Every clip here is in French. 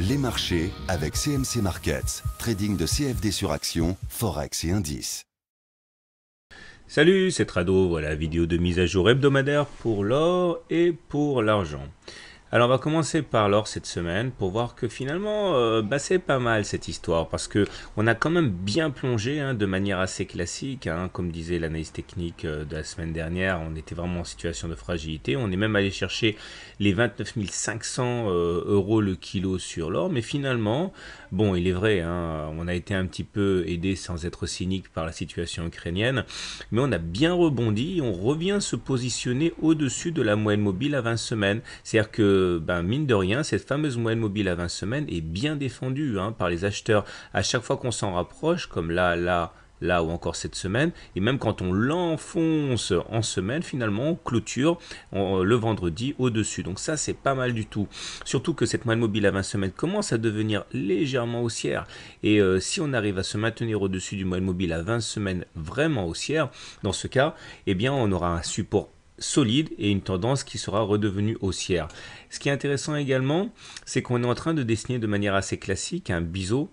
Les marchés avec CMC Markets, trading de CFD sur actions, forex et indices. Salut, c'est Trado, voilà la vidéo de mise à jour hebdomadaire pour l'or et pour l'argent. Alors on va commencer par l'or cette semaine pour voir que finalement euh, bah, c'est pas mal cette histoire parce que on a quand même bien plongé hein, de manière assez classique, hein. comme disait l'analyse technique euh, de la semaine dernière, on était vraiment en situation de fragilité, on est même allé chercher les 29 500 euh, euros le kilo sur l'or, mais finalement, bon il est vrai, hein, on a été un petit peu aidé sans être cynique par la situation ukrainienne, mais on a bien rebondi, on revient se positionner au-dessus de la moyenne mobile à 20 semaines, c'est-à-dire que ben, mine de rien, cette fameuse moyenne mobile à 20 semaines est bien défendue hein, par les acheteurs. À chaque fois qu'on s'en rapproche, comme là, là, là ou encore cette semaine, et même quand on l'enfonce en semaine, finalement, on clôture euh, le vendredi au-dessus. Donc ça, c'est pas mal du tout. Surtout que cette moyenne mobile à 20 semaines commence à devenir légèrement haussière. Et euh, si on arrive à se maintenir au-dessus du moyenne mobile à 20 semaines vraiment haussière, dans ce cas, eh bien, on aura un support solide et une tendance qui sera redevenue haussière. Ce qui est intéressant également, c'est qu'on est en train de dessiner de manière assez classique un biseau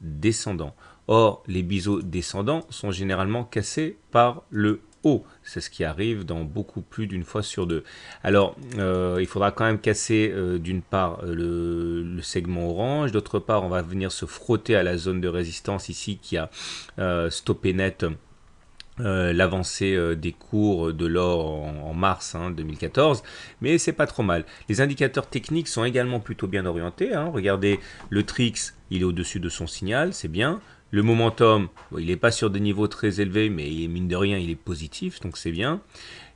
descendant. Or, les biseaux descendants sont généralement cassés par le haut. C'est ce qui arrive dans beaucoup plus d'une fois sur deux. Alors, euh, il faudra quand même casser euh, d'une part euh, le, segment orange, d'autre part, on va venir se frotter à la zone de résistance ici qui a stoppé net euh, l'avancée euh, des cours de l'or en, mars 2014, hein, mais c'est pas trop mal. Les indicateurs techniques sont également plutôt bien orientés. Hein. Regardez, le TRIX, il est au-dessus de son signal, c'est bien. Le momentum, il n'est pas sur des niveaux très élevés, mais il est, mine de rien, il est positif, donc c'est bien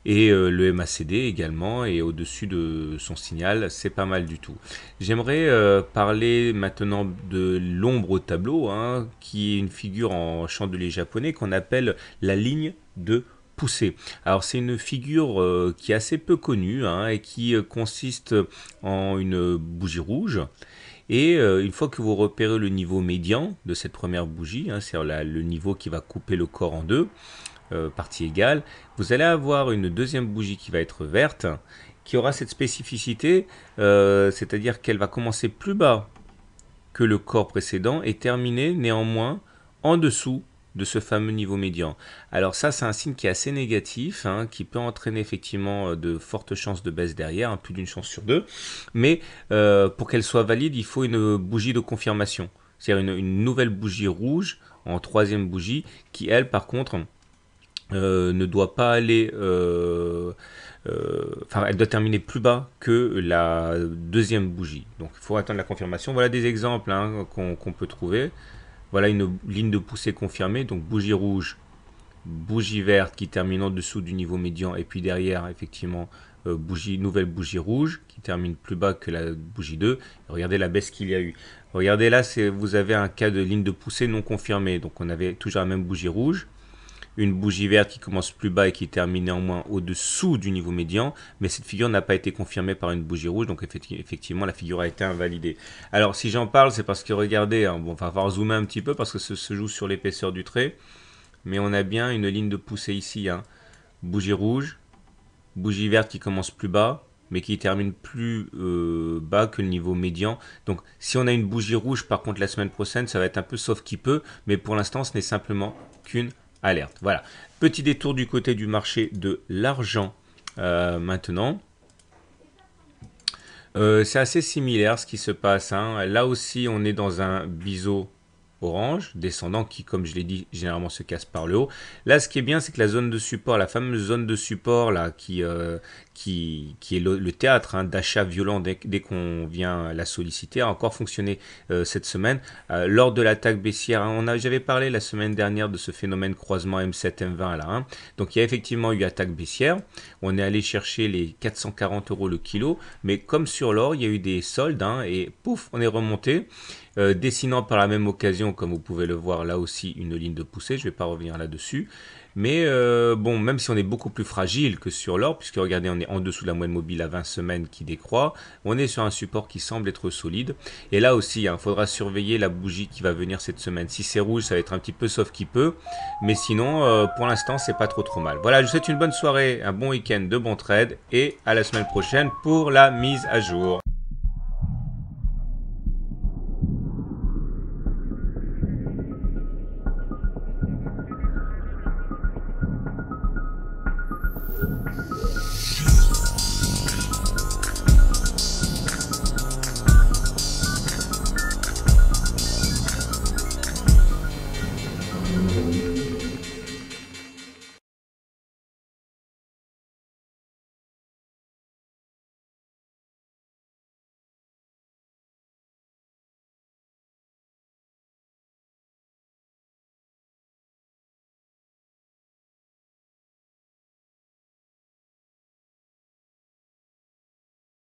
et euh, le MACD également et au-dessus de son signal, c'est pas mal du tout. J'aimerais euh, parler maintenant de l'ombre au tableau, hein, qui est une figure en chandelier japonais qu'on appelle la ligne de poussée. Alors c'est une figure euh, qui est assez peu connue hein, et qui consiste en une bougie rouge. Et une fois que vous repérez le niveau médian de cette première bougie, hein, c'est le niveau qui va couper le corps en deux, euh, partie égale, vous allez avoir une deuxième bougie qui va être verte, qui aura cette spécificité, euh, c'est-à-dire qu'elle va commencer plus bas que le corps précédent et terminer néanmoins en dessous de ce fameux niveau médian. Alors ça, c'est un signe qui est assez négatif, hein, qui peut entraîner effectivement euh, de fortes chances de baisse derrière, hein, plus d'une chance sur deux. Mais pour qu'elle soit valide, il faut une bougie de confirmation, c'est-à-dire une, une, nouvelle bougie rouge en troisième bougie, qui elle, par contre, euh, ne doit pas aller. Euh, euh, enfin, elle doit terminer plus bas que la deuxième bougie. Donc, il faut attendre la confirmation. Voilà des exemples hein, qu'on peut trouver. Voilà une ligne de poussée confirmée. Donc, bougie rouge, bougie verte qui termine en dessous du niveau médian. Et puis derrière, effectivement, bougie, nouvelle bougie rouge qui termine plus bas que la bougie 2. Regardez la baisse qu'il y a eu. Regardez là, vous avez un cas de ligne de poussée non confirmée. Donc on avait toujours la même bougie rouge une bougie verte qui commence plus bas et qui termine néanmoins au-dessous du niveau médian, mais cette figure n'a pas été confirmée par une bougie rouge, donc effectivement la figure a été invalidée. Alors si j'en parle, c'est parce que regardez, hein, on va voir zoomer un petit peu parce que ce se joue sur l'épaisseur du trait, mais on a bien une ligne de poussée ici, hein. bougie rouge, bougie verte qui commence plus bas, mais qui termine plus euh, bas que le niveau médian. Donc si on a une bougie rouge par contre la semaine prochaine, ça va être un peu sauf qui peut, mais pour l'instant ce n'est simplement qu'une alerte. Voilà. Petit détour du côté du marché de l'argent euh, maintenant. Euh, c'est assez similaire ce qui se passe. Hein. Là aussi, on est dans un biseau orange, descendant qui, comme je l'ai dit, généralement se casse par le haut. Là, ce qui est bien, c'est que la zone de support, la fameuse zone de support là, qui, euh, qui, est le, théâtre hein, d'achat violent dès, qu'on vient la solliciter, a encore fonctionné euh, cette semaine. Euh, lors de l'attaque baissière, hein, on j'avais parlé la semaine dernière de ce phénomène croisement M7-M20 là. Hein. Donc il y a effectivement eu attaque baissière. On est allé chercher les 440 euros le kilo, mais comme sur l'or, il y a eu des soldes hein, et pouf, on est remonté. Euh, dessinant par la même occasion, comme vous pouvez le voir là aussi, une ligne de poussée, je ne vais pas revenir là-dessus. Mais euh, bon, même si on est beaucoup plus fragile que sur l'or, puisque regardez, on est en dessous de la moyenne mobile à 20 semaines qui décroît, on est sur un support qui semble être solide. Et là aussi, il hein, faudra surveiller la bougie qui va venir cette semaine. Si c'est rouge, ça va être un petit peu sauf qui peut. Mais sinon, euh, pour l'instant, c'est pas trop trop mal. Voilà, je vous souhaite une bonne soirée, un bon week-end, de bons trades, et à la semaine prochaine pour la mise à jour.